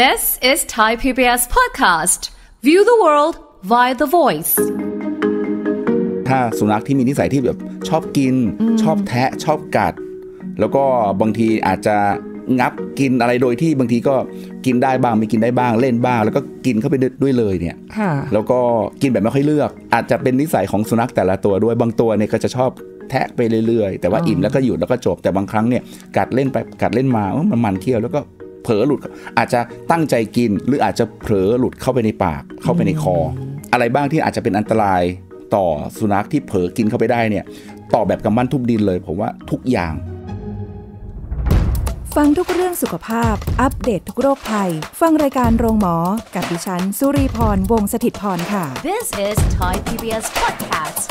This is Thai PBS podcast. View the world via the voice. ถ้าสุนัขที่มีนิสัยที่แบบชอบกินชอบแทะชอบกัด แล้วก็บางทีอาจจะงับกินอะไรโดยที่บางทีก็กินได้บ้างไม่กินได้บ้างเล่นบ้างแล้วก็กินเข้าไปด้วยเลยเนี่ยแล้วก็กินแบบไม่ค่อยเลือก อาจจะเป็นนิสัยของสุนัขแต่ละตัวด้วยบางตัวเนี่ยก็จะชอบแทะไปเรื่อยๆ แต่ว่าอิ่มแล้วก็หยุดแล้วก็จบแต่บางครั้งเนี่ยกัดเล่นไปกัดเล่นมามันมันเคี้ยวแล้วก็เผลอหลุดอาจจะตั้งใจกินหรืออาจจะเผลอหลุดเข้าไปในปากเข้าไปในคอ อะไรบ้างที่อาจจะเป็นอันตรายต่อสุนัขที่เผลอกินเข้าไปได้เนี่ย ต่อแบบกำมั่นทุบดินเลย ผมว่าทุกอย่าง ฟังทุกเรื่องสุขภาพอัปเดตททุกโรคภัยฟังรายการโรงหมอ กับดิฉันสุรีพรวงศิตพรค่ะ This is Thai PBS Podcast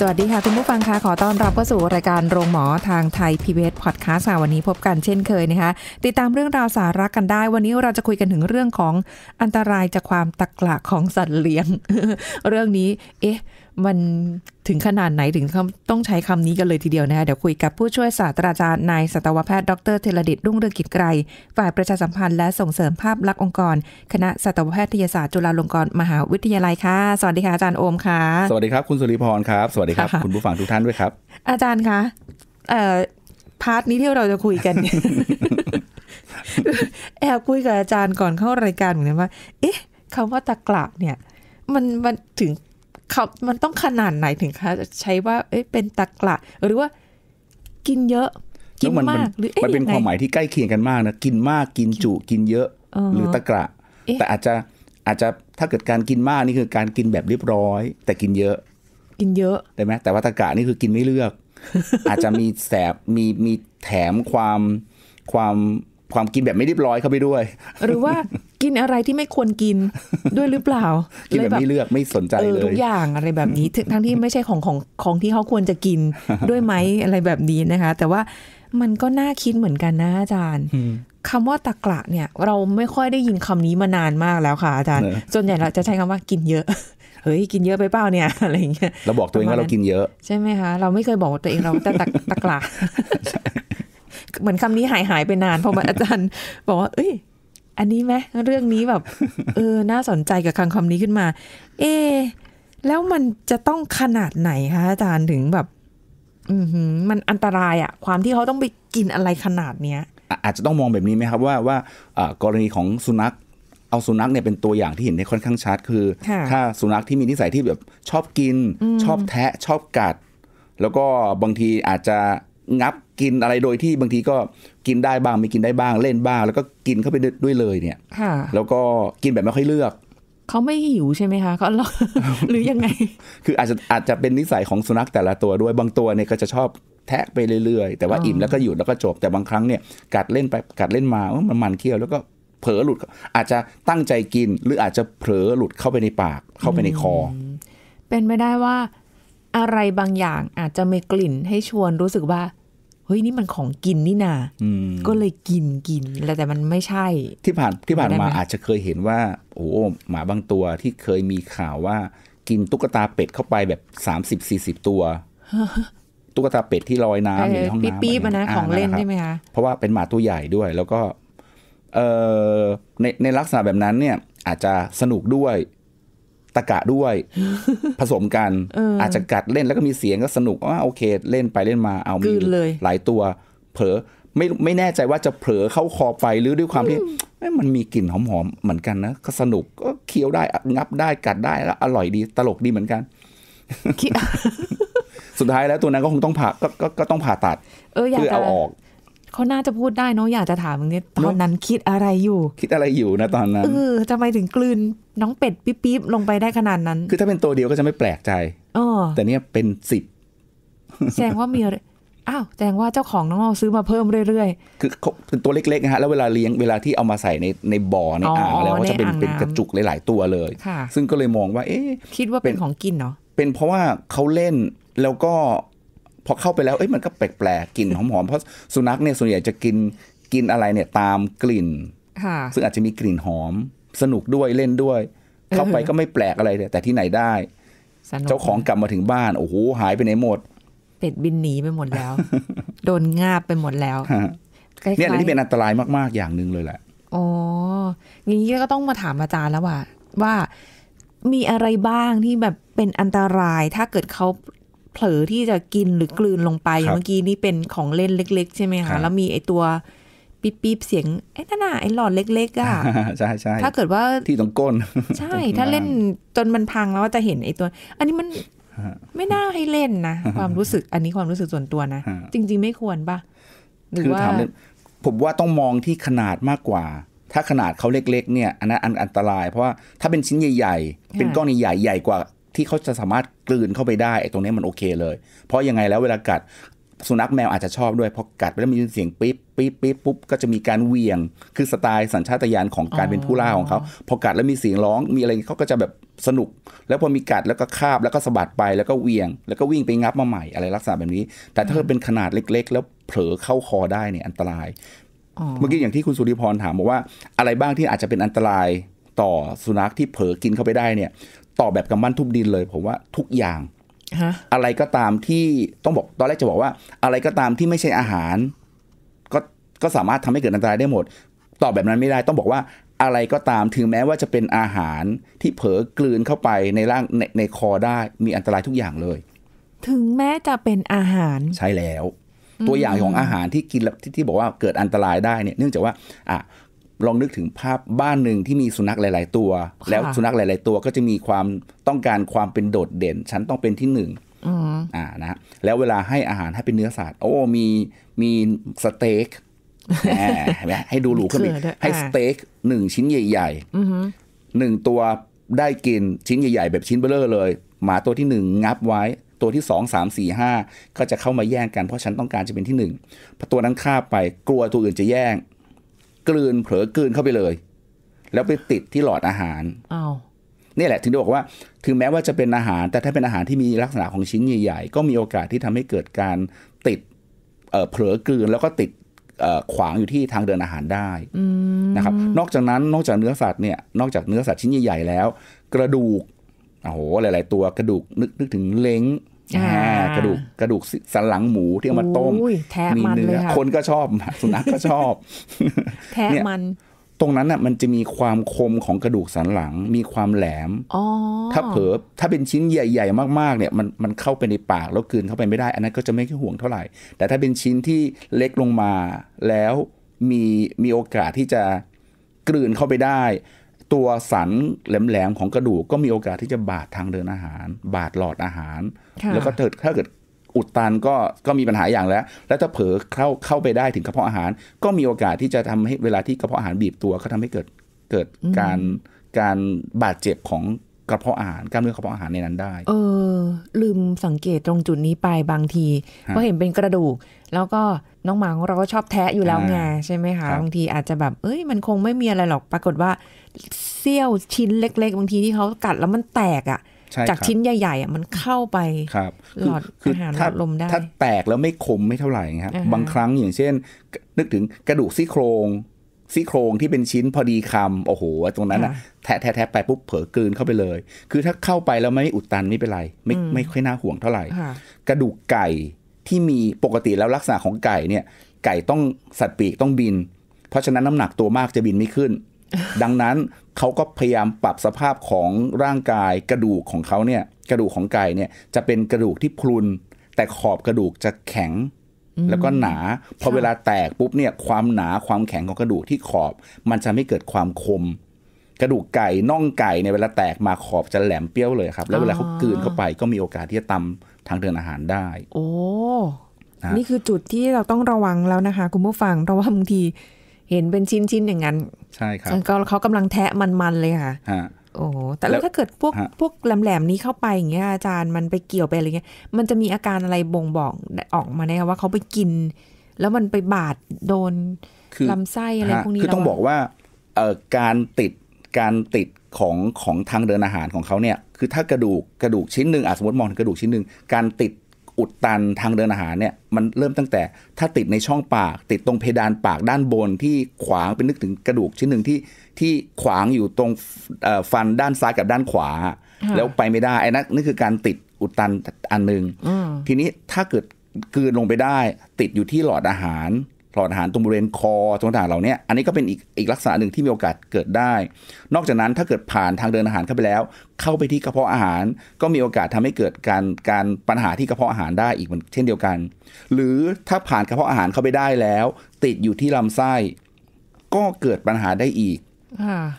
สวัสดีค่ะคุณผู้ฟังคะขอต้อนรับเข้าสู่รายการโรงหมอทางไทยพีเอพอดแคสต์วันนี้พบกันเช่นเคยนะคะ ติดตามเรื่องราวสาระกันได้ วันนี้เราจะคุยกันถึงเรื่องของอันตรายจากความตะกละของสัตว์เลี้ยง เรื่องนี้เอ๊ะมันถึงขนาดไหนถึงต้องใช้คำนี้กันเลยทีเดียวนะคะเดี๋ยวคุยกับผู้ช่วยศาสตราจารย์นายสัตวแพทย์ดรเทระดิตรุ่งเรืองกิจไกรฝ่ายประชาสัมพันธ์และส่งเสริมภาพลักษณ์องค์กร คณะสัตวแพทยศาสตร์จุฬาลงกรณ์มหาวิทยาลัยค่ะ สวัสดีค่ะอาจารย์โอมค่ะสวัสดีครับคุณสุริพรครับสวัสดีครับคุณผู้ฟังทุกท่านด้วยครับอาจารย์คะพาร์ทนี้ที่เราจะคุยกันแอบคุยกับอาจารย์ก่อนเข้ารายการเหมือนกันว่า เอ๊ะคำว่าตะกละเนี่ย มันมันถึงขามันต้องขนาดไหนถึงคะใช้ว่าเอ้ยเป็นตะกละหรือว่ากินเยอะ กินมากหรือมันเป็นความหมายที่ใกล้เคียงกันมากนะกินมากกินจุกินเยอะหรือตะกละแต่อาจจะอาจจะถ้าเกิดการกินมากนี่คือการกินแบบเรียบร้อย แต่กินเยอะ กินเยอะได้ไหมแต่ว่าตะกะนี่คือกินไม่เลือก อาจจะมีแสบมีมีแถมความความความกินแบบไม่เรียบร้อยเข้าไปด้วยหรือว่ากินอะไรที่ไม่ควรกินด้วยหรือเปล่ากินแบบไม่เลือกไม่สนใจเลยทุกอย่างอะไรแบบนี้ ทั้งที่ไม่ใช่ของของของที่เขาควรจะกินด้วยไหมอะไรแบบนี้นะคะ แต่ว่ามันก็น่าคิดเหมือนกันนะอาจารย์คำว่าตะกละเนี่ย เราไม่ค่อยได้ยินคำนี้มานานมากแล้วค่ะอาจารย์ ส่วนใหญ่เราจะใช้คำว่ากินเยอะเฮ้ยกินเยอะไปเปล่าเนี่ย อะไรเงี้ยเราบอกตัวเองว่าเรากินเยอะ ใช่ไหมคะเราไม่เคยบอกตัวเองเราแต่ตะกละเหมือนคำนี้หายหายไปนานพออาจารย์บอกว่าเอ้ยอันนี้ไหมเรื่องนี้แบบเออน่าสนใจกับคำคำนี้ขึ้นมา เอแล้วมันจะต้องขนาดไหนคะอาจารย์ถึงแบบอืมันอันตรายอะความที่เขาต้องไปกินอะไรขนาดเนี้ยอาจจะต้องมองแบบนี้ไหมครับ ว่าว่ากรณีของสุนัข เอาสุนัขเนี่ยเป็นตัวอย่างที่เห็นได้ค่อนข้างชัด คือถ้าสุนัขที่มีนิสัยที่แบบชอบกิน ชอบแทะชอบกัด แล้วก็บางทีอาจจะงับกินอะไรโดยที่บางทีก็กินได้บ้างไม่กินได้บ้างเล่นบ้าง แล้วก็กินเข้าไปด้วยเลยเนี่ยแล้วก็กินแบบไม่ค่อยเลือก เขาไม่หิวใช่ไหมคะเขาหรือยังไง คืออาจจะอาจจะเป็นนิสัยของสุนัขแต่ละตัวด้วยบางตัวเนี่ยก็จะชอบแทะไปเรื่อยๆแต่ว่าอิ่มแล้วก็หยุดแล้วก็จบ แต่บางครั้งเนี่ยกัดเล่นไปกัดเล่นมาอมันมันเคี้ยวแล้วก็เผลอหลุดอาจจะตั้งใจกินหรืออาจจะเผลอหลุดเข้าไปในปากเข้าไปในคอ เป็นไม่ได้ว่าอะไรบางอย่างอาจจะมีกลิ่นให้ชวนรู้สึกว่าเฮ้ยนี่มันของกินนี่นาก็เลยกินกิน แล้วแต่มันไม่ใช่ ที่ผ่านที่ผ่านมาอาจจะเคยเห็นว่าโอ้หมาบางตัวที่เคยมีข่าวว่า กินตุ๊กตาเป็ดเข้าไปแบบสามสิบสี่สิบตัว ตุ๊กตาเป็ดที่ลอยน้ำในห้องน้ำปี๊บนะของเล่นใช่ไหมคะเพราะว่าเป็นหมาตัวใหญ่ด้วย แล้วก็เในในลักษณะแบบนั้นเนี่ย อาจจะสนุกด้วยตะกะด้วย ผสมกันอาจจะกัดเล่นแล้วก็มีเสียงก็สนุกว่าโอเคเล่นไปเล่นมา เอามีเลยหลายตัว เผลอไม่ไม่แน่ใจว่าจะเผลอเข้าคอไปหรือด้วยความที่มันมีกลิ่นหอมๆเหมือนกันนะ ก็สนุกก็เคี้ยวได้งับได้กัดได้แล้วอร่อยดีตลกดีเหมือนกัน สุดท้ายแล้วตัวนั้นก็คงต้องผ่าก็ก็ต้องผ่าตัดเพื่อเอาออกเขาน่าจะพูดได้เนาะอยากจะถามอย่างนี้ตอนนั้นคิดอะไรอยู่ คิดอะไรอยู่นะตอนนั้นเออทำไมถึงกลืนน้องเป็ด ปิ๊บๆลงไปได้ขนาดนั้น คือถ้าเป็นตัวเดียวก็จะไม่แปลกใจอแต่เนี่ยเป็นสิบแสดงว่ามีอ้าวแสดงว่าเจ้าของน้องเาซื้อมาเพิ่มเรื่อยๆคือเป็นตัวเล็กๆนะฮะแล้วเวลาเลี้ยงเวลาที่เอามาใส่ในในบ่อในอ่างแล้วก็จะเป็นเป็นกระจุกหลายๆตัวเลยซึ่งก็เลยมองว่า เอ๊ะคิดว่าเป็นของกินเนาะเป็นเพราะว่าเขาเล่นแล้วก็พอเข้าไปแล้วเอ้ยมันก็แปลกๆกลิ่นหอมๆเพราะสุนัขเนี่ยส่วนใหญ่จะกินกินอะไรเนี่ยตามกลิ่นซึ่งอาจจะมีกลิ่นหอม สนุกด้วยเล่นด้วย เข้าไปก็ไม่แปลกอะไรแต่ที่ไหนได้ เจ้าของกลับมาถึงบ้านโอ้โหหายไปไหนหมดเป็ดบินหนีไปหมดแล้วโดนงาบไปหมดแล้วเนี่ยนี่เป็นอันตรายมากๆ อย่างหนึ่งเลยแหละอ๋องี้ก็ต้องมาถามอาจารย์แล้วว่าว่ามีอะไรบ้างที่แบบเป็นอันตรายถ้าเกิดเขาเผลอที่จะกินหรือกลืนลงไปเมื่อกี้นี่เป็นของเล่นเล็ก ๆ ใช่ไหมคะแล้วมีไอตัวปี๊บปเสียงไอ้นั่นน่ะไอ้หลอดเล็กๆอ่ะใช่ใช่ถ้าเกิดว่าที่ตรงก้น ใช่ถ้าเล่นจนมันพังแล้วจะเห็นไอ้ตัว อันนี้มันไม่น่าให้เล่นนะความรู้สึกอันนี้ความรู้สึกส่วนตัวนะจริงๆไม่ควรป่ะหรือว่าผมว่าต้องมองที่ขนาดมากกว่า ถ้าขนาดเขาเล็กๆเนี่ยอันนั้นอันอันตรายเพราะว่าถ้าเป็นชิ้นใหญ่ ๆ เป็นก้อนใหญ่ใหญ่กว่าที่เขาจะสามารถกลืนเข้าไปได้ตรงนี้มันโอเคเลย เพราะยังไงแล้วเวลากัด สุนัขแมวอาจจะชอบด้วยเพราะกัด แล้วมีเสียงปี๊บปี๊บปี๊บปุ๊บก็จะมีการเวียง คือสไตล์สัญชาตญาณของการเป็นผู้ล่าของเขาพอกัดแล้วมีเสียงร้องมีอะไรเขาก็จะแบบสนุก แล้วพอมีกัดแล้วก็คาบแล้วก็สะบัดไปแล้วก็เวียง แล้วก็วิ่งไปงับมาใหม่อะไรลักษณะแบบนี้ แต่ถ้าเป็นขนาดเล็ก ๆ แล้วเผลอเข้าคอได้เนี่ยอันตราย เมื่อกี้อย่างที่คุณสุริพรถามบอกว่าอะไรบ้างที่อาจจะเป็นอันตรายต่อสุนัขที่เผลอกินเข้าไปได้เนี่ยต่อแบบกำมั่นทุบดินเลยผมว่าทุกอย่างอะไรก็ตามที่ต้องบอกตอนแรกจะบอกว่า อะไรก็ตามที่ไม่ใช่อาหาร ก็ก็สามารถทำให้เกิดอันตรายได้หมดตอบแบบนั้นไม่ได้ต้องบอกว่า อะไรก็ตามถึงแม้ว่าจะเป็นอาหารที่เผลอกลืนเข้าไปในร่างในในคอได้ มีอันตรายทุกอย่างเลย ถึงแม้จะเป็นอาหารใช่แล้ว ตัวอย่างของอาหารที่กินแล้วที่บอกว่าเกิดอันตรายได้เนี่ย เนื่องจากว่าอ่ะลองนึกถึงภาพบ้านหนึ่งที่มีสุนัขหลาย ๆ ตัว แล้วสุนัขหลาย ๆ ตัวก็จะมีความต้องการความเป็นโดดเด่นฉันต้องเป็นที่หนึ่งอ่านะแล้วเวลาให้อาหารให้เป็นเนื้อสัตว์โอ้ มีมีสเต็กให้ดูหรูขึ้นอีกให้สเต็กหนึ่งชิ้นใหญ่ๆหนึ่งตัวได้กินชิ้นใหญ่ ๆ แบบชิ้นเบลเลอร์เลย หมาตัวที่หนึ่งงับไว้ ตัวที่สองสามสี่ห้าก็จะเข้ามาแย่งกัน เพราะฉันต้องการจะเป็นที่หนึ่งพอตัวนั้นฆ่าไปกลัวตัวอื่นจะแย่งกลืนเผลอกลืนเข้าไปเลย แล้วไปติดที่หลอดอาหารอ้าวนี่แหละ ถึงได้บอกว่า ถึงแม้ว่าจะเป็นอาหาร แต่ถ้าเป็นอาหารที่มีลักษณะของชิ้นใหญ่ๆก็มีโอกาสที่ทำให้เกิดการติดเผลอกลืนแล้วก็ติดขวางอยู่ที่ทางเดินอาหารได้นะครับ นอกจากนั้น นอกจากเนื้อสัตว์เนี่ย นอกจากเนื้อสัตว์ชิ้นใหญ่ๆแล้ว กระดูกโอ้โหหลาย ๆ ตัวกระดูกนึกนึกถึงเล้งกระดูกกระดูกสันหลังหมูที่เอามาต้มมีเนื้อคนก็ชอบ สุนัขก็ชอบแทะมัน ตรงนั้นน่ะมันจะมีความคมของกระดูกสันหลังมีความแหลมถ้าเผลอถ้าเป็นชิ้นใหญ่ ๆ มากๆ เนี่ย มันมันเข้าไปในปากแล้วกลืนเข้าไปไม่ได้ อันนั้นก็จะไม่ค่อยห่วงเท่าไหร่ แต่ถ้าเป็นชิ้นที่เล็กลงมาแล้วมีมีโอกาสที่จะกลืนเข้าไปได้ตัวสันแหลมๆของกระดูกก็มีโอกาสที่จะบาดทางเดินอาหาร บาดหลอดอาหาร แล้วก็ถ้าเกิดอุดตันก็ก็มีปัญหาอย่างแล้วแล้วถ้าเผลอเข้าเข้าไปได้ถึงกระเพาะอาหาร ก็มีโอกาสที่จะทำให้เวลาที่กระเพาะอาหารบีบตัวก็ทำให้เกิดเกิดการการบาดเจ็บของกระเพาะอาหารกล้ามเนื้อกระเพาะอาหารในนั้นได้ เออ ลืมสังเกตตรงจุดนี้ไปบางทีก็เห็นเป็นกระดูกแล้วก็น้องหมาของเราก็ชอบแทะอยู่แล้วไงใช่ไหมคะบางทีอาจจะแบบเอ้ยมันคงไม่มีอะไรหรอก ปรากฏว่าเซี่ยวชิ้นเล็กๆบางทีที่เขากัดแล้วมันแตกอ่ะจากชิ้นใหญ่ๆอ่ะมันเข้าไปหลอดอาหารหลอดลมได้ถ้าแตกแล้วไม่คมไม่เท่าไหร่ครับ บางครั้งอย่างเช่น นึกถึงกระดูกซี่โครงซี่โครงที่เป็นชิ้นพอดีคำ โอ้โห ตรงนั้นอะแทะแทะไปปุ๊บเผลอกลืนเข้าไปเลย คือถ้าเข้าไปแล้วไม่อุดตันไม่เป็นไร ไม่ไม่ค่อยน่าห่วงเท่าไหร่ กระดูกไก่ที่มีปกติแล้วลักษณะของไก่เนี่ยไก่ต้องสัตว์ปีกต้องบิน เพราะฉะนั้นน้ำหนักตัวมากจะบินไม่ขึ้น ดังนั้นเขาก็พยายามปรับสภาพของร่างกาย กระดูกของเขาเนี่ยกระดูกของไก่เนี่ยจะเป็นกระดูกที่พรุน แต่ขอบกระดูกจะแข็งแล้วก็หนาพอเวลาแตกปุ๊บเนี่ย ความหนาความแข็งของกระดูกที่ขอบ มันจะไม่เกิดความคม กระดูกไก่น่องไก่ในเวลาแตกมาขอบจะแหลมเปรี้ยวเลยครับ แล้วเวลาเขากืนเข้าไปก็มีโอกาสที่จะตำทางเดินอาหารได้ โอ้ นี่คือจุดที่เราต้องระวังแล้วนะคะคุณผู้ฟังเพราะว่าบางทีเห็นเป็นชิ้นๆอย่างนั้น ใช่ครับเขากำลังแทะมันๆเลยค่ะโอ้แต่แล้วถ้าเกิด พวกพวกแหลมๆ นี้เข้าไปอย่างเงี้ยอาจารย์มันไปเกี่ยวไปอะไรเงี้ย มันจะมีอาการอะไร บ่งบอกออกมาไหมว่าเขาไปกิน แล้วมันไปบาดโดนลำไส้ อะไรพวกนี้คือต้องบอกว่าเอ่อการติดการติดของของทางเดินอาหารของเขาเนี่ย คือถ้ากระดูกกระดูกชิ้นหนึ่งอาสมมติมองกระดูกชิ้นหนึ่ง การติดอุดตันทางเดินอาหารเนี่ยมันเริ่มตั้งแต่ถ้าติดในช่องปาก ติดตรงเพดานปากด้านบนที่ขวางเป็นนึกถึงกระดูก ชิ้นหนึ่งที่ที่ขวางอยู่ตรงฟันด้านซ้ายกับด้านขวา แล้วไปไม่ได้ไอ้นั่นนี่คือการติดอุดตันอันหนึ่งทีนี้ถ้าเกิดกืนลงไปได้ ติดอยู่ที่หลอดอาหารหลอดอาหารตรงบริเวณคอตรงต่างเหล่านี้อันนี้ก็เป็นอีกอีกลักษณะหนึ่งที่มีโอกาสเกิดได้ นอกจากนั้นถ้าเกิดผ่านทางเดินอาหารเข้าไปแล้ว เข้าไปที่กระเพาะอาหาร ก็มีโอกาสทำให้เกิดการการปัญหาที่กระเพาะอาหารได้อีกเช่นเดียวกัน หรือถ้าผ่านกระเพาะอาหารเข้าไปได้แล้ว ติดอยู่ที่ลำไส้ก็เกิดปัญหาได้อีก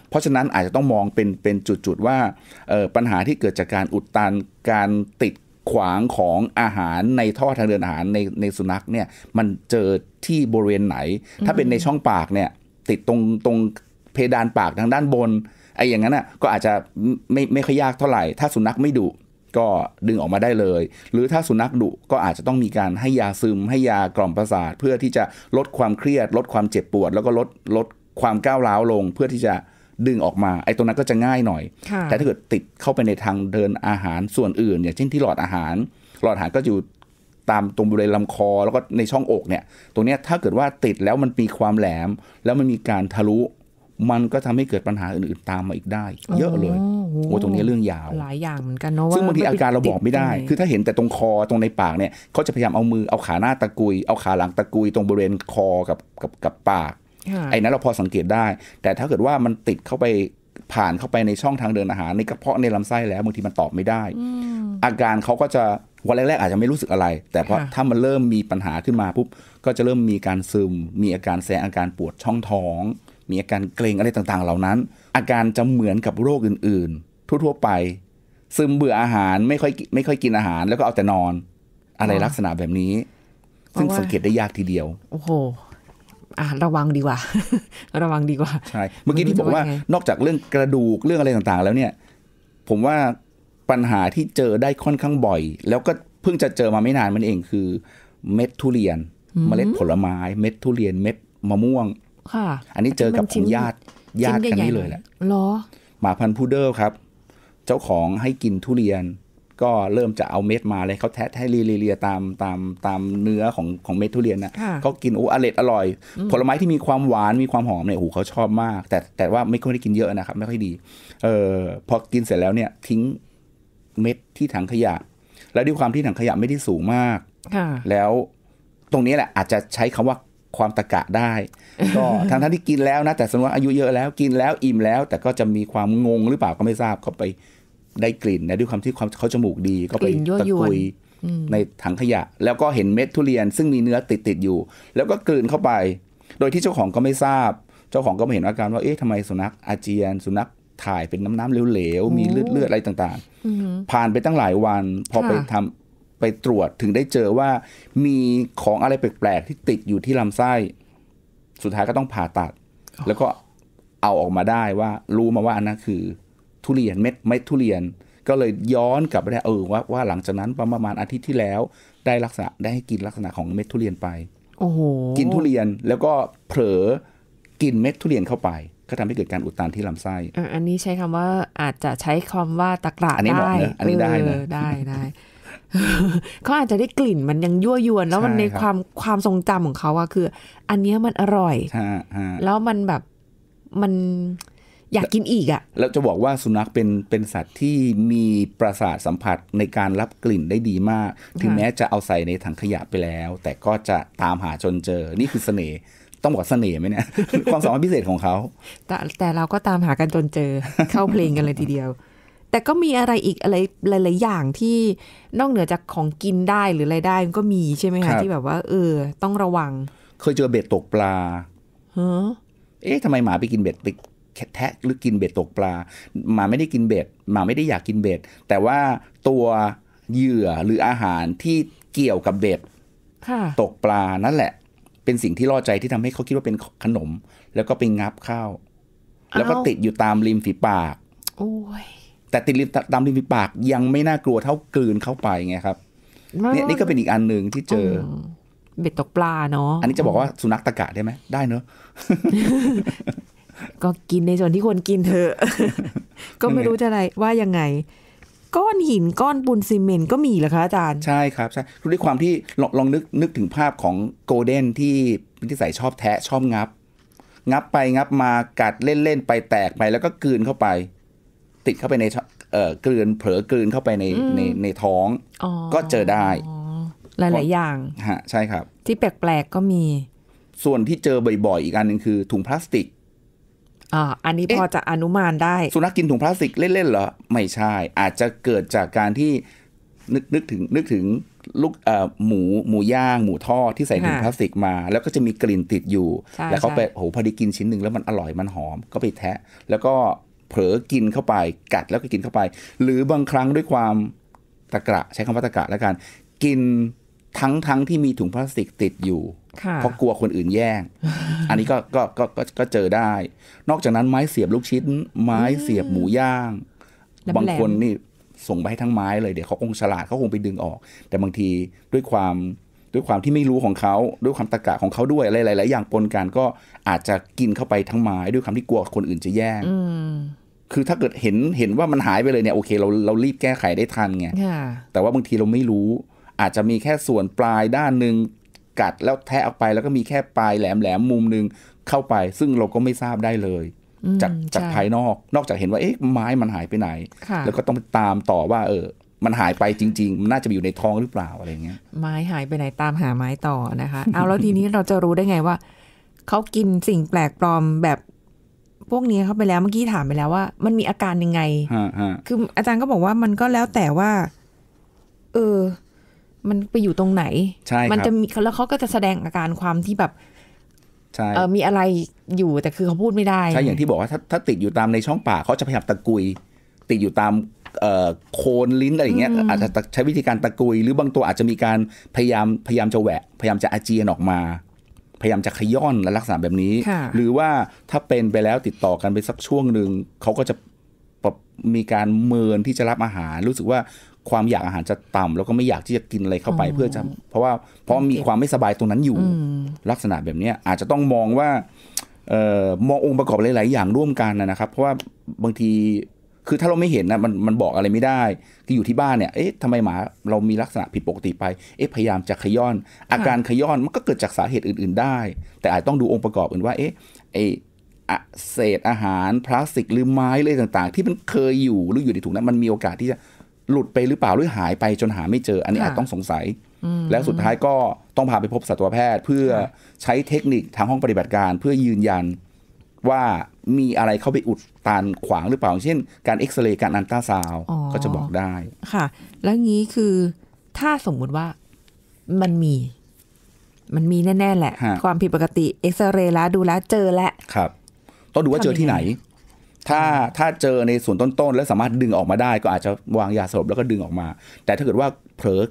เพราะฉะนั้นอาจจะต้องมองเป็นเป็นจุดๆว่าปัญหาที่เกิดจากการอุดตันการติดขวางของอาหารในท่อ ทางเดินอาหาร ในในสุนัขเนี่ยมันเจอที่บริเวณไหน ถ้าเป็นในช่องปากเนี่ยติดตรงตรงเพดานปากทางด้านบน ไอ้อย่างนั้นอ่ะ ก็อาจจะไม่ไม่ค่อยยากเท่าไหร่ ถ้าสุนัขไม่ดุก็ดึงออกมาได้เลย หรือถ้าสุนัขดุก็อาจจะต้องมีการให้ยาซึมให้ยากล่อมประสาท เพื่อที่จะลดความเครียด ลดความเจ็บปวด แล้วก็ลดลดความก้าวร้าวลงเพื่อที่จะดึงออกมาไอ้ตรงนั้นก็จะง่ายหน่อย แต่ถ้าเกิดติดเข้าไปในทางเดินอาหารส่วนอื่นอย่างเช่นที่หลอดอาหาร หลอดอาหารก็อยู่ตามตรงบริเวณลำคอ แล้วก็ในช่องอกเนี่ย ตรงนี้ถ้าเกิดว่าติดแล้วมันมีความแหลม แล้วมันมีการทะลุมันก็ทำให้เกิดปัญหาอื่นๆตามมาอีกได้ เยอะเลยโอ้ตรงนี้เรื่องยาวหลายอย่างเหมือนกันเนาะซึ่งบางทีอาการเราบอกไม่ได้ คือถ้าเห็นแต่ตรงคอตรงในปากเนี่ยเขาจะพยายามเอามือเอาขาหน้าตะกุย เอาขาหลังตะกุยตรงบริเวณคอกับกับกับปากไอ้นั้นเราพอสังเกตได้ แต่ถ้าเกิดว่ามันติดเข้าไปผ่านเข้าไปในช่องทางเดินอาหาร ในกระเพาะในลำไส้แล้วบางทีมันตอบไม่ได้ อาการเขาก็จะวันแรก ๆอาจจะไม่รู้สึกอะไร แต่พอถ้ามันเริ่มมีปัญหาขึ้นมาปุ๊บก็จะเริ่มมีการซึม มีอาการแสบอาการปวดช่องท้อง มีอาการเกรงอะไรต่างๆ เหล่านั้น อาการจะเหมือนกับโรคอื่นๆ ทั่วๆไป ซึมเบื่ออาหารไม่ค่อยไม่ค่อยกินอาหารแล้วก็เอาแต่นอน อะไรลักษณะแบบนี้ซึ่งสังเกตได้ยากทีเดียวโอ้โหอระวังดีกว่า ระวังดีกว่าใช่เมื่อกี้ที่บอกว่านอกจากเรื่องกระดูกเรื่องอะไรต่างๆ แล้วเนี่ย ผมว่าปัญหาที่เจอได้ค่อนข้างบ่อย แล้วก็เพิ่งจะเจอมาไม่นานมันเองคือเม็ดทุเรียน เมล็ดผลไม้ เม็ดทุเรียนเม็ดมะม่วง ค่ะ อันนี้เจอกับคุณญาติญาติกันนี่เลยแหละหรอหมาพันธุ์พูเดิลครับ เจ้าของให้กินทุเรียนก็เริ่มจะเอาเม็ดมาเลยเขาแทะให้เรียๆตามตามตามเนื้อของของเม็ดทุเรียนนะเขากินโอ้อร่อยอร่อย ผลไม้ที่มีความหวานมีความหอมเนี่ยโอ้โหเขาชอบมาก แต่แต่ว่าไม่ค่อยได้กินเยอะนะครับไม่ค่อยดีเออพอกินเสร็จแล้วเนี่ย ทิ้งเม็ดที่ถังขยะแล้วด้วยความที่ถังขยะไม่ได้สูงมากแล้วตรงนี้แหละอาจจะใช้คำว่าความตะกะได้ก็ทั้งท่านที่กินแล้วนะแต่สมมติว่าอายุเยอะ แล้วกินแล้วอิ่มแล้ว แต่ก็จะมีความงงหรือเปล่าก็ไม่ทราบเขาไปได้กลิ่นนะด้วยความที่เขาจมูกดีก็ไปตะกุยในถังขยะ แล้วก็เห็นเม็ดทุเรียนซึ่งมีเนื้อติดติดอยู่ แล้วก็กลืนเข้าไป โดยที่เจ้าของก็ไม่ทราบ เจ้าของก็ไม่เห็นอาการว่า เอ๊ะทำไมสุนัข อาเจียนสุนัขถ่ายเป็นน้ำน้ำเหลวๆมีเลือดเลือดอะไรต่างๆผ่านไปตั้งหลายวัน พอไปทำไปตรวจถึงได้เจอว่ามีของอะไรแปลกๆที่ติดอยู่ที่ลำไส้สุดท้ายก็ต้องผ่าตัด แล้วก็เอาออกมาได้ว่ารู้มาว่าอันนั้นคือทุเรียนเม็ดเม็ดทุเรียน ก็เลยย้อนกลับไปได้เออว่าว่าหลังจากนั้นประมาณอาทิตย์ที่แล้ว ได้ลักษณะได้ให้กินลักษณะของเม็ดทุเรียนไป โอ้โหกินทุเรียนแล้วก็เผลอกินเม็ดทุเรียนเข้าไป ก็ทำให้เกิดการอุดตันที่ลำไส้อันนี้ใช้คำว่าอาจจะใช้คำว่าตะกราได้ อันนี้ได้ได้ได้ เขา อาจจะได้กลิ่นมันยังยั่วยวน แล้วมันในความความทรงจำของเขาอะคือ อันนี้มันอร่อยแล้วมันแบบมันอยากกินอีกอะ่ะ แล้วจะบอกว่าสุนัขเป็นเป็นสัตว์ที่มีประสาทสัมผัสในการรับกลิ่นได้ดีมาก ถึงแม้จะเอาใส่ในถังขยะไปแล้ว แต่ก็จะตามหาจนเจอ นี่คือเสน่ห์ ต้องบอกเสน่ห์ไหมเนี่ย ความสามารถพิเศษของเขาแต่แต่เราก็ตามหากันจนเจอ เข้าเพลงกันเลยทีเดียว แต่ก็มีอะไรอีกอะไรหลาย ๆอย่างที่นอกเหนือจากของกินได้หรืออะไรได้ก็มีใช่ไหมคะที่แบบว่า เออ ต้องระวัง เคยเจอเบ็ดตกปลาเอ๊ะทำไมหมาไปกินเบ็ดแทะหรือกินเบ็ดตกปลาหมาไม่ได้กินเบ็ดหมาไม่ได้อยากกินเบ็ด แต่ว่าตัวเหยื่อหรืออาหารที่เกี่ยวกับเบ็ดตกปลานั่นแหละ เป็นสิ่งที่ล่อใจที่ทำให้เขาคิดว่าเป็นขนม แล้วก็ไปงับข้าวแล้วก็ติดอยู่ตามริมฝีปาก โอ้ย แต่ติดริมตามริมฝีปากยังไม่น่ากลัวเท่ากลืนเข้าไปไงครับเนี่ยนี่ก็เป็นอีกอันหนึ่งที่เจอ เบ็ดตกปลาเนาะอันนี้จะบอกว่า สุนัขตะกะได้ไหมได้เนอะก็กินในส่วนที่ควรกินเถอะ ก็ไม่รู้จะอะไรว่ายังไง ก้อนหินก้อนปูนซีเมนต์ก็มีเหรอคะอาจารย์ใช่ครับใช่ด้วยความที่ลองลองนึก นึกถึงภาพของโกลเด้นที่ที่ใส่ชอบแทะชอบงับ งับไปงับมากัดเล่นเล่นไปแตกไป แล้วก็กลืนเข้าไป ติดเข้าไปในเอ่อกลืน เผลอกลืนเข้าไปในในในท้องอก็เจอได้ หลาย ๆ อย่างฮะใช่ครับ ที่แปลกๆก็มี ส่วนที่เจอบ่อยๆอีกอันหนึ่งคือ ถุงพลาสติกออันนี้พอจะอนุมานได้สุนัขกินถุงพลาสติกเล่นๆเหรอ ไม่ใช่ อาจจะเกิดจากการที่ นึกนึกถึงนึกถึงลูกหมูหมูย่างหมูทอดที่ใส่ถุงพลาสติกมา แล้วก็จะมีกลิ่นติดอยู่ แล้วเขาไปโหพอดีกินชิ้นหนึ่งแล้วมันอร่อยมันหอมก็ไปแทะแล้วก็เผลอกินเข้าไปกัดแล้วก็กินเข้าไป หรือบางครั้งด้วยความตะกระใช้คำว่าตะกระแล้วกันกินทั้งทั้งที่มีถุงพลาสติกติดอยู่เพราะกลัวคนอื่นแย่งอันนี้ก็ก็ก็ก็เจอได้ นอกจากนั้นไม้เสียบลูกชิ้น ไม้เสียบหมูย่าง บางคนนี่ส่งไปให้ทั้งไม้เลยเดี๋ยวเขาคงฉลาดเขาคงไปดึงออก แต่บางทีด้วยความด้วยความที่ไม่รู้ของเขา ด้วยความตะกะของเขาด้วยอะไรหลายๆอย่าง ปนกันก็อาจจะกินเข้าไปทั้งไม้ ด้วยความที่กลัวคนอื่นจะแย่งคือถ้าเกิดเห็นเห็นว่ามันหายไปเลยเนี่ยโอเคเราเรารีบแก้ไขได้ทันไงแต่ว่าบางทีเราไม่รู้อาจจะมีแค่ส่วนปลายด้านหนึ่งกัดแล้วแทะออกไปแล้วก็มีแค่ปลายแหลมแหลมมุมหนึ่งเข้าไปซึ่งเราก็ไม่ทราบได้เลยจากจากภายนอก นอกจากเห็นว่า เอ๊ะไม้มันหายไปไหนแล้วก็ต้องตามต่อว่า เออ มันหายไปจริงๆมันน่าจะอยู่ในท้องหรือเปล่าอะไรเงี้ยไม้หายไปไหนตามหาไม้ต่อนะคะ เอาแล้วทีนี้เราจะรู้ได้ไงว่าเขากินสิ่งแปลกปลอมแบบพวกนี้เข้าไปแล้วเมื่อกี้ถามไปแล้วว่า มันมีอาการยังไงคืออาจารย์ก็บอกว่ามันก็แล้วแต่ว่า เออมันไปอยู่ตรงไหนใช่มันจะมีแล้วเขาก็จะแสดงอาการความที่แบบใช่มีอะไรอยู่แต่คือเขาพูดไม่ได้ ใช่ อย่างที่บอกว่าถ้าถ้าติดอยู่ตามในช่องปากเขาจะพยายามตะกุย ติดอยู่ตามโคนลิ้นอะไรอย่างเงี้ย อาจจะใช้วิธีการตะกุยหรือบางตัวอาจจะมีการพยายามพยายามจะแหวะพยายามจะอาเจียนออกมา พยายามจะขย้อนและรักษาแบบนี้ หรือว่าถ้าเป็นไปแล้วติดต่อกันไปสักช่วงหนึ่งเขาก็จะมีการเมินที่จะรับอาหาร รู้สึกว่าความอยากอาหารจะต่ำ แล้วก็ไม่อยากที่จะกินอะไรเข้าไปเพื่อจะเพราะว่าเพราะมีความไม่สบายตรงนั้นอยู่ ลักษณะแบบนี้อาจจะต้องมองว่าออมององค์ประกอบหลายๆอย่างร่วมกันนะครับ เพราะว่าบางทีคือถ้าเราไม่เห็นนะมันมันบอกอะไรไม่ได้ก็อยู่ที่บ้านเนี่ย เอ๊ะทำไมหมาเรามีลักษณะผิดปกติไปเอ๊ะพยายามจะขย้อน อาการขย้อนมันก็เกิดจากสาเหตุอื่น ๆ ได้ แต่อาจต้องดูองค์ประกอบอื่นว่าเอ๊ะไอเศษอาหาร พลาสติกหรือไม้เลยต่างๆ ที่มันเคยอยู่หรืออยู่ในถุงนั้นมันมีโอกาสที่จะหลุดไปหรือเปล่าหรือหายไปจนหาไม่เจออันนี้อาจต้องสงสัย แล้วสุดท้ายก็ต้องพาไปพบสัตวแพทย์เพื่อใช้เทคนิคทางห้องปฏิบัติการเพื่อยืนยันว่ามีอะไรเข้าไปอุดตันขวางหรือเปล่า เช่นการเอ็กซเรย์การอันต้าซาวก็จะบอกได้ ค่ะ แล้วงี้คือถ้าสมมุติว่ามันมี มันมีแน่ ๆ แหละความผิดปกติ เอ็กซเรย์แล้วดูแล้วเจอแล้วครับต้องดูว่าเจอที่ไหนถ้าถ้าเจอในส่วนต้นๆ แล้วสามารถดึงออกมาได้ ก็อาจจะวางยาสลบแล้วก็ดึงออกมา แต่ถ้าเกิดว่าเผลอ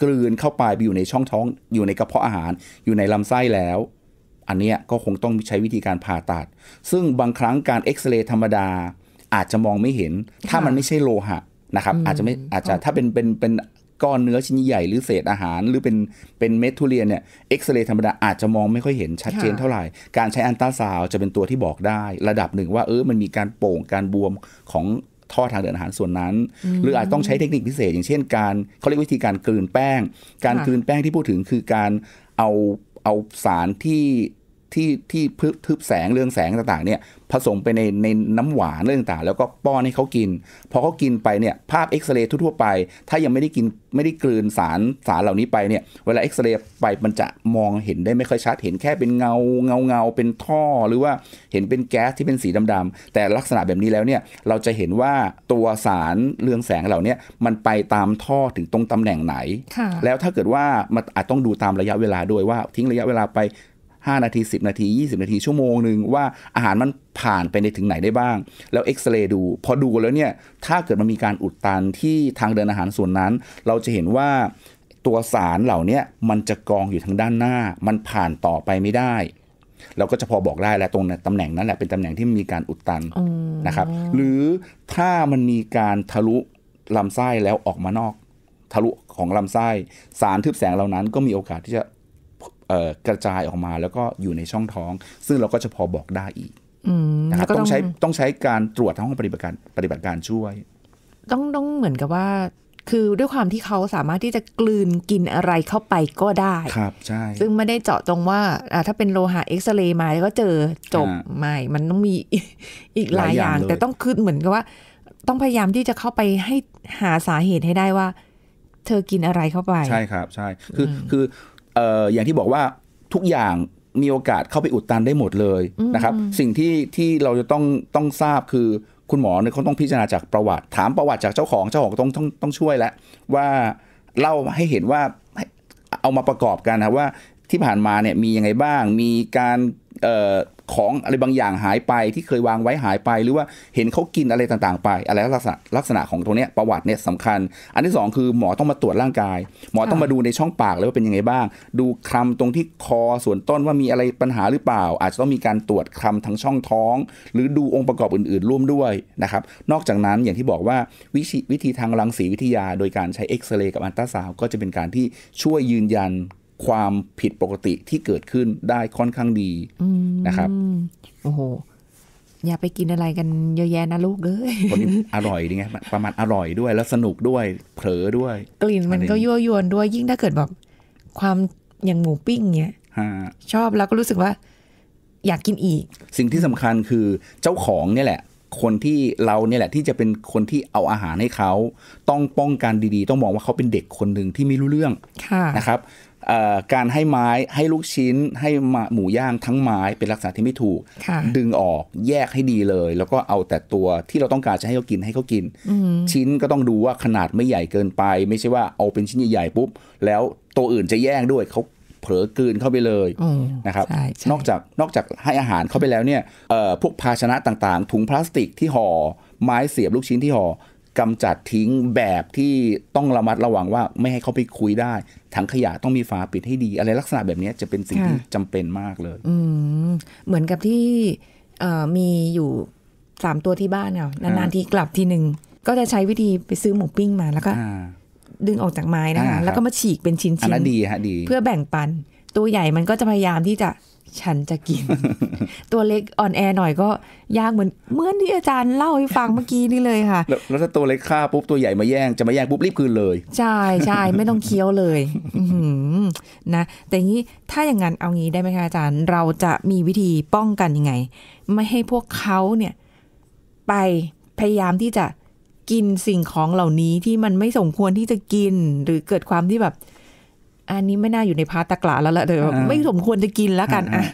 กลืนเข้าไปไปอยู่ในช่องท้อง อยู่ในกระเพาะอาหาร อยู่ในลำไส้แล้ว อันเนี้ยก็คงต้องใช้วิธีการผ่าตัด ซึ่งบางครั้งการเอ็กซเรย์ธรรมดาอาจจะมองไม่เห็นถ้ามันไม่ใช่โลหะนะครับอาจจะไม่อาจจะถ้าเป็นเป็นเป็นก้อนเนื้อชิ้นใหญ่หรือเศษอาหาร หรือเป็นเป็นเม็ดทุเรียนเนี่ยเอ็กซเรย์ธรรมดา อาจจะมองไม่ค่อยเห็นชัดเจนเท่าไหร่การใช้อันต้าซาวจะเป็นตัวที่บอกได้ ระดับหนึ่งว่าเออมันมีการโป่งการบวมของท่อทางเดินอาหารส่วนนั้น หรืออาจต้องใช้เทคนิคพิเศษ อย่างเช่นการเขาเรียกวิธีการกลืนแป้ง การกลืนแป้งที่พูดถึงคือการเอาเอาสารที่ที่ที่ทึบแสงเรื่องแสงต่างๆเนี่ย ผสมไปในในน้ำหวานเรื่องต่างแล้วก็ป้อนให้เขากิน พอเขากินไปเนี่ยภาพเอ็กซเรย์ทั่วๆไป ถ้ายังไม่ได้กินไม่ได้กลืนสารสารเหล่านี้ไปเนี่ย เวลาเอ็กซเรย์ไปมันจะมองเห็นได้ไม่ค่อยชัดเห็นแค่เป็นเงาเงาเงาเป็นท่อหรือว่าเห็นเป็นแก๊สที่เป็นสีดำๆแต่ลักษณะแบบนี้แล้วเนี่ยเราจะเห็นว่าตัวสารเรืองแสงเหล่านี้มันไปตามท่อถึงตรงตำแหน่งไหน แล้วถ้าเกิดว่ามันอาจต้องดูตามระยะเวลาด้วยว่าทิ้งระยะเวลาไป5 นาที 10 นาที 20 นาทีชั่วโมงหนึ่งว่าอาหารมันผ่านไปในถึงไหนได้บ้าง แล้วเอ็กซเรย์ดู พอดูแล้วเนี่ยถ้าเกิดมันมีการอุดตันที่ทางเดินอาหารส่วนนั้น เราจะเห็นว่าตัวสารเหล่านี้มันจะกองอยู่ทางด้านหน้ามันผ่านต่อไปไม่ได้ เราก็จะพอบอกได้แล้วตรงตำแหน่งนั้นแหละ เป็นตำแหน่งที่มีการอุดตันนะครับ หรือถ้ามันมีการทะลุลำไส้แล้วออกมานอก ทะลุของลำไส้สารทึบแสงเหล่านั้นก็มีโอกาสที่จะกระจายออกมาแล้วก็อยู่ในช่องท้อง ซึ่งเราก็จะพอบอกได้อีกนะครับต้องใช้ต้องใช้การตรวจทั้งห้องปฏิบัติการปฏิบัติการช่วย ต้องต้องเหมือนกับว่า คือด้วยความที่เขาสามารถที่จะกลืนกินอะไรเข้าไปก็ได้ครับ ใช่ ซึ่งไม่ได้เจาะตรงว่า ถ้าเป็นโลหะเอ็กซเรย์มาแล้วก็เจอจบไม่ มันต้องมีอีกหลายอย่าง แต่ต้องคือเหมือนกับว่า ต้องพยายามที่จะเข้าไปให้หาสาเหตุให้ได้ว่า เธอกินอะไรเข้าไปใช่ครับ ใช่คือคือเอ่ออย่างที่บอกว่าทุกอย่างมีโอกาสเข้าไปอุดตันได้หมดเลยนะครับ สิ่งที่ที่เราจะต้องต้องทราบคือ คุณหมอเนี่ยเขาต้องพิจารณาจากประวัติ ถามประวัติจากเจ้าของเจ้าของต้องต้องต้องช่วยแล้วว่าเล่าให้เห็นว่าเอามาประกอบกันนะว่าที่ผ่านมาเนี่ยมียังไงบ้างมีการของอะไรบางอย่างหายไปที่เคยวางไว้หายไป หรือว่าเห็นเขากินอะไรต่างๆไปอะไรลักษณะลักษณะของตรงนี้ประวัติเนี่ยสำคัญ อันที่ 2 คือหมอต้องมาตรวจร่างกาย หมอต้องมาดูในช่องปากเลยว่าเป็นยังไงบ้าง ดูคลำตรงที่คอส่วนต้นว่ามีอะไรปัญหาหรือเปล่า อาจจะต้องมีการตรวจคลำทั้งช่องท้อง หรือดูองค์ประกอบอื่น ๆร่วมด้วยนะครับนอกจากนั้นอย่างที่บอกว่าวิธีวิธีทางรังสีวิทยา โดยการใช้เอ็กซเรย์กับอัลตราซาวก็จะเป็นการที่ช่วยยืนยันความผิดปกติที่เกิดขึ้นได้ค่อนข้างดีนะครับโอ้โห อย่าไปกินอะไรกันเยอะแยะนะลูกเลยคนนี้อร่อยดีไงประมาณอร่อยด้วย แล้วสนุกด้วยเผลอด้วยกลิ่นมันก็ยั่วยวนด้วย ยิ่งถ้าเกิดแบบความอย่าง หมูปิ้งเนี้ยชอบแล้วก็รู้สึกว่า อยากกินอีก สิ่งที่สำคัญคือเจ้าของเนี่ยแหละ คนที่เราเนี่ยแหละ ที่จะเป็นคนที่เอาอาหารให้เขา ต้องป้องกันดี ๆ ต้องมองว่าเขาเป็นเด็กคนหนึ่งที่ไม่รู้เรื่องะนะครับการให้ไม้ให้ลูกชิ้นให้หมูย่างทั้งไม้เป็นลักษณะที่ไม่ถูกดึงออกแยกให้ดีเลย แล้วก็เอาแต่ตัวที่เราต้องการจะให้เขากินให้เขากินชิ้นก็ต้องดูว่าขนาดไม่ใหญ่เกินไป ไม่ใช่ว่าเอาเป็นชิ้นใหญ่ๆปุ๊บ แล้วตัวอื่นจะแยกด้วยเขาเผลอกืนเข้าไปเลยนะครับนอกจากนอกจากให้อาหารเข้าไปแล้วเนี่ยพวกภาชนะต่างๆ ถุงพลาสติกที่ห่อไม้เสียบลูกชิ้นที่ห่อกำจัดทิ้งแบบที่ต้องระมัดระวังว่าไม่ให้เขาไปคุยได้ถังขยะต้องมีฝาปิดให้ดี อะไรลักษณะแบบนี้จะเป็นสิ่งที่จำเป็นมากเลย อืเหมือนกับที่มีอยู่สามตัวที่บ้านเนี่ยนาน ๆทีกลับทีหนึ่งก็จะใช้วิธีไปซื้อหมูปิ้งมาแล้วก็ดึงออกจากไม้นะคะแล้วก็มาฉีกเป็นชิ้นๆเพื่อแบ่งปัน ตัวใหญ่มันก็จะพยายามที่จะฉันจะกิน ตัวเล็กอ่อนแอหน่อยก็ยากเหมือนเหมือนที่อาจารย์เล่าให้ฟังเมื่อกี้นี่เลย ค่ะแล้วถ้าตัวเล็กฆ่าปุ๊บตัวใหญ่มาแย่งจะมาแย่งปุ๊บรีบคืนเลยใช่ใช่ไม่ต้องเคี้ยวเลยนะ แต่งี้ถ้าอย่างนั้นเอางี้ได้ไหมคะอาจารย์ เราจะมีวิธีป้องกันยังไง ไม่ให้พวกเขาเนี่ย ไปพยายามที่จะกินสิ่งของเหล่านี้ที่มันไม่สมควรที่จะกินหรือเกิดความที่แบบอันนี้ไม่น่าอยู่ในพาตะกละแล้วละเดี๋ยวไม่สมควรจะกินแล้วกันอ่ะ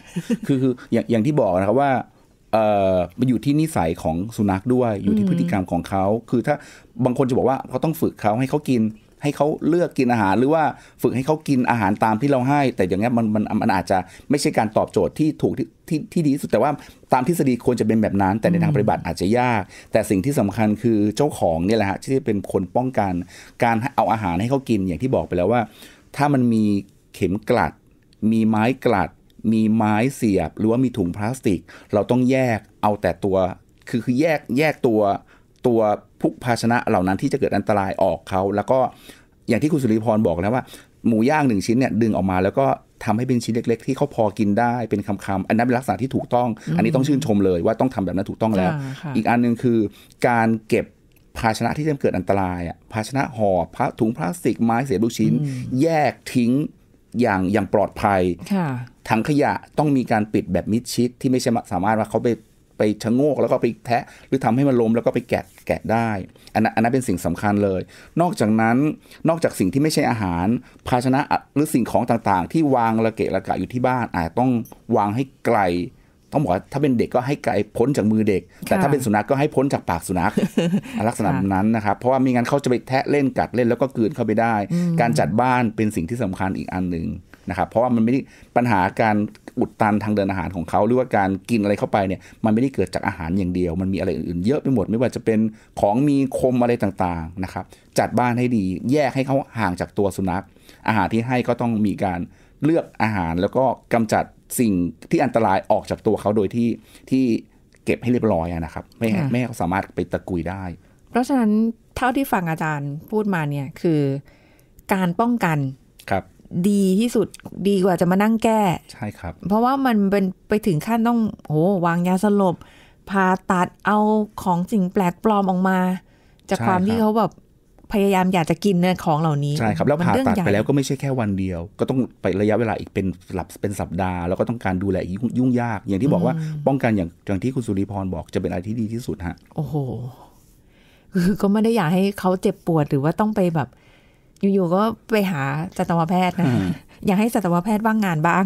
คืออย่างอย่างที่บอกนะครับว่า เอ่อมันอยู่ที่นิสัยของสุนัขด้วยอยู่ที่พฤติกรรมของเขา คือถ้าบางคนจะบอกว่า เขาต้องฝึกเขาให้เขากิน ให้เขาเลือกกินอาหารหรือว่าฝึกให้เขากินอาหารตามที่เราให้ แต่อย่างเงี้ยมันมันมันอาจจะไม่ใช่การตอบโจทย์ที่ถูกที่ที่ที่ดีสุดแต่ว่าตามทฤษฎีควรจะเป็นแบบนั้น แต่ในทางปฏิบัติอาจจะยาก แต่สิ่งที่สำคัญคือเจ้าของเนี่ยแหละฮะที่เป็นคนป้องกัน การเอาอาหารให้เขากินอย่างที่บอกไปแล้วว่าถ้ามันมีเข็มกลัด มีไม้กลัด มีไม้เสียบหรือว่ามีถุงพลาสติก เราต้องแยกเอาแต่ตัว คือคือแยกแยกตัวตัวพุกภาชนะเหล่านั้นที่จะเกิดอันตรายออกเขาแล้วก็อย่างที่คุณสุริพรบอกแล้วว่า หมูย่างหนึ่งชิ้นเนี่ยดึงออกมา แล้วก็ทำให้เป็นชิ้นเล็กๆ ที่เขาพอกินได้เป็นคำๆอันนั้นเป็นลักษณะที่ถูกต้อง อันนี้ต้องชื่นชมเลย ว่าต้องทำแบบนั้นถูกต้องแล้ว อีกอันนึงคือการเก็บภาชนะที่จะเกิดอันตรายอ่ะภาชนะห่อพระถุงพลาสติกไม้เศษลูกชิ้น แยกทิ้งอย่างอย่างปลอดภัยถังขยะต้องมีการปิดแบบมิดชิด ที่ไม่ใช่สามารถว่าเขาไปไปชะโงก แล้วก็ไปแทะ หรือทำให้มันล้มแล้วก็ไปแกะแกะได้อันนั้นอันนั้นเป็นสิ่งสำคัญเลย นอกจากนั้นนอกจากสิ่งที่ไม่ใช่อาหาร ภาชนะหรือสิ่งของต่างๆ ที่วางระเกะระกะอยู่ที่บ้านอาจต้องวางให้ไกลต้องบอกว่า ถ้าเป็นเด็กก็ให้ไกลพ้นจากมือเด็ก แต่ถ้าเป็นสุนัขก็ให้พ้นจากปากสุนัขลักษณะนั้นนะครับเพราะว่ามีงั้นเขาจะไปแทะเล่นกัดเล่นแล้วก็กืนเข้าไปได้ การจัดบ้านเป็นสิ่งที่สำคัญอีกอันหนึ่งนะครับเพราะว่ามันไม่ได้ปัญหาการอุดตันทางเดินอาหารของเขาหรือว่าการกินอะไรเข้าไปเนี่ยมันไม่ได้เกิดจากอาหารอย่างเดียว มันมีอะไรอื่นๆเยอะไปหมดไม่ว่าจะเป็นของมีคมอะไรต่างๆนะครับจัดบ้านให้ดีแยกให้เขาห่างจากตัวสุนัข อาหารที่ให้ก็ต้องมีการเลือกอาหารแล้วก็กำจัดสิ่งที่อันตรายออกจากตัวเขาโดยที่ที่เก็บให้เรียบร้อยนะครับ ไม่ไม่ให้เขาสามารถไปตะกุยได้ เพราะฉะนั้นเท่าที่ฟังอาจารย์พูดมาเนี่ยคือการป้องกันครับ ดีที่สุดดีกว่าจะมานั่งแก้ใช่ครับ เพราะว่ามันเป็นไปถึงขั้นต้องโอ้วางยาสลบผ่าตัดเอาของสิ่งแปลกปลอมออกมา จากความที่เขาแบบพยายามอยากจะกินเนื้อของเหล่านี้ใช่ครับแล้วผ่าตัดไปแล้วก็ไม่ใช่แค่วันเดียว ก็ต้องไประยะเวลา อีกเป็นหลับเป็นสัปดาห์แล้วก็ต้องการดูแลยุ่งยากอย่างที่บอกว่าป้องกันอย่างอย่างที่คุณสุริพรบอกจะเป็นอะไรที่ดีที่สุดฮะ โอ้โหคือก็ไม่ได้อยากให้เขาเจ็บปวดหรือว่าต้องไปแบบ อยู่ๆก็ไปหาสัตวแพทย์นะอยากให้สัตวแพทย์ว่างงานบ้าง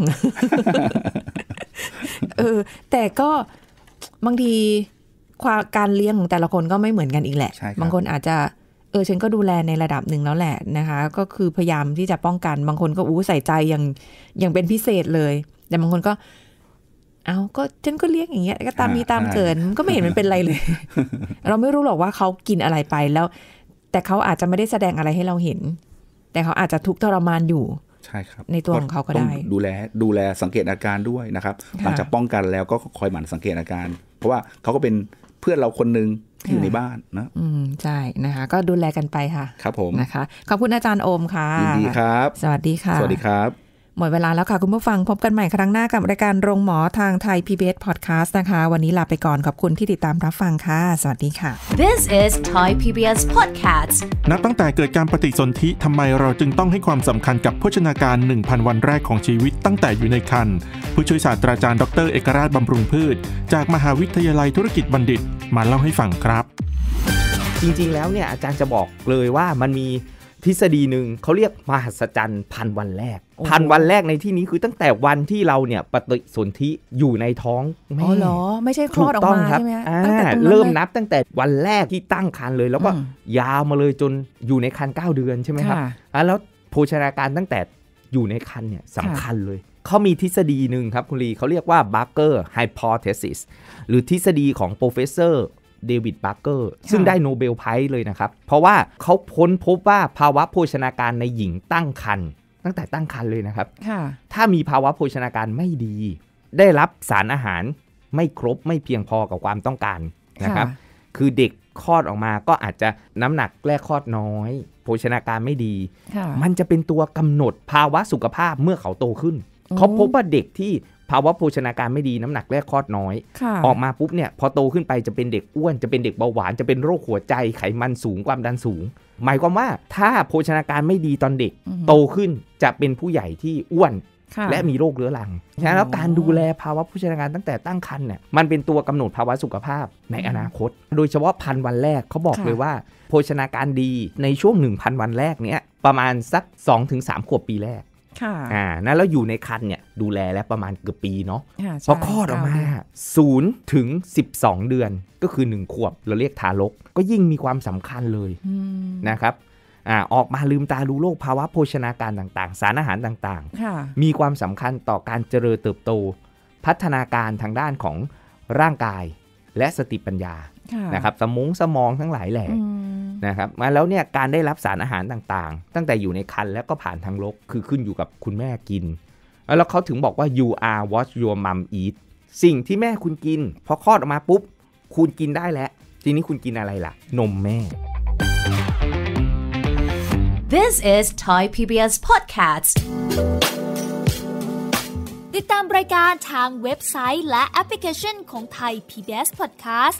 เออแต่ก็บางทีความการเลี้ยงของแต่ละคนก็ไม่เหมือนกันอีกแหละบางคนอาจจะเออฉัน ก็ดูแลในระดับหนึ่งแล้วแหละนะคะ ก็คือพยายามที่จะป้องกัน บางคนก็อู้ใส่ใจอย่างอย่างเป็นพิเศษเลย แต่บางคนก็ เอาก็ฉันก็เลี้ยงอย่างเงี้ยก็ตามมีตามเกิดก็ไม่เห็นมันเป็นไรเลย เราไม่รู้หรอกว่าเขากินอะไรไปแล้ว แต่เขาอาจจะไม่ได้แสดงอะไรให้เราเห็น แต่เขาอาจจะทุกข์ทรมานอยู่ใช่ครับ ในตัวของเขาก็ได้ ดูแลดูแลสังเกตอาการด้วยนะครับหลังจากป้องกันแล้วก็คอยหมั่นสังเกตอาการ เพราะว่าเขาก็เป็นเพื่อนเราคนหนึ่งอยู่ในบ้านนะอืมใช่ นะคะ ก็ดูแลกันไปค่ะ ครับผมนะคะขอบคุณอาจารย์โอมค่ะยินดีครับ สวัสดีค่ะสวัสดีครับหมดเวลาแล้วค่ะ คุณผู้ฟังพบกันใหม่ครั้งหน้ากับรายการโรงหมอทางไทย PBS Podcast นะคะ วันนี้ลาไปก่อน ขอบคุณที่ติดตามรับฟังค่ะ สวัสดีค่ะ This is Thai PBS Podcast นับตั้งแต่เกิดการปฏิสนธิทำไมเราจึงต้องให้ความสำคัญกับโภชนาการ 1,000 วันแรกของชีวิตตั้งแต่อยู่ในครรภ์ผู้ช่วยศาสตราจารย์ดรเอกราชบำรุงพืช จากมหาวิทยาลัยธุรกิจบัณฑิตมาเล่าให้ฟังครับ จริงๆ แล้วเนี่ยอาจารย์จะบอกเลยว่ามันมีทฤษฎีหนึ่ง เขาเรียก มหัศจรรย์พันวันแรกพันวันแรกในที่นี้คือตั้งแต่วันที่เราเนี่ยปฏิสนธิอยู่ในท้องแม่อ๋อเหรอ ไม่ใช่คลอดออกมาใช่ไหมตั้งแต่เริ่มนับตั้งแต่วันแรกที่ตั้งครรภ์เลยแล้วก็ยาวมาเลยจนอยู่ในครรภ์เเดือนใช่ไหมครับแล้วโภชนาการตั้งแต่อยู่ในครรภ์เนี่ยสำคัญเลยเขามีทฤษฎีหนึ่งครับคุณลีเขาเรียกว่าบาร์เกอร์ไฮโพเทซิสหรือทฤษฎีของ Professor เดวิด บาร์เกอร์ ซึ่งได้โนเบลไพรส์เลยนะครับ เพราะว่าเขาพ้นพบว่าภาวะโภชนาการในหญิงตั้งครรภ์ตั้งแต่ตั้งครรภ์เลยนะครับ ถ้ามีภาวะโภชนาการไม่ดี ได้รับสารอาหารไม่ครบไม่เพียงพอกับความต้องการนะครับ คือเด็กคลอดออกมาก็อาจจะน้ำหนักแรกคลอดน้อย โภชนาการไม่ดี มันจะเป็นตัวกำหนดภาวะสุขภาพเมื่อเขาโตขึ้น เขาพบว่าเด็กที่ภาวะโภชนาการไม่ดีน้ำหนักแรกคลอดน้อย ออกมาปุ๊บเนี่ยพอโตขึ้นไปจะเป็นเด็กอ้วนจะเป็นเด็กเบาหวานจะเป็นโรคหัวใจไขมันสูงความดันสูง หมายความว่าถ้าโภชนาการไม่ดีตอนเด็ก โตขึ้นจะเป็นผู้ใหญ่ที่อ้วน และมีโรคเรื้อรังฉะนั้นแล้วการดูแลภาวะผู้ชราการตั้งแต่ตั้งครรภ์เนี่ยมัน เป็นตัวกำหนดภาวะสุขภาพในอนาคต โดยเฉพาะพันวันแรกเขาบอกเลยว่า โภชนาการดีในช่วง1,000 วันแรกเนี่ยประมาณสัก 2-3 ขวบปีแรกค่ะอ่านะแล้วอยู่ในคันเนี่ยดูแลแล้วประมาณเกือบปีเนาะพอคลอดออกมาศูนย์ถึง12 เดือนก็คือ1ขวบเราเรียกทารก ก็ยิ่งมีความสำคัญเลยนะครับ อ่าออกมาลืมตาดูโรคภาวะโภชนาการต่างๆ สารอาหารต่างๆ มีความสำคัญต่อการเจริญเติบโต พัฒนาการทางด้านของร่างกายและสติปัญญา นะครับสมองสมองทั้งหลายแหล่นะครับมาแล้วเนี่ยการได้รับสารอาหารต่าง ๆ ตั้งแต่อยู่ในคันแล้วก็ผ่านทางลก คือขึ้นอยู่กับคุณแม่กิน แล้วเขาถึงบอกว่า you are what your mom eat สิ่งที่แม่คุณกินพอคลอดออกมาปุ๊บ คุณกินได้แล้วทีนี้คุณกินอะไรล่ะ นมแม่ This is Thai PBS Podcast ติดตามรายการทางเว็บไซต์และแอปพลิเคชันของ Thai PBS Podcast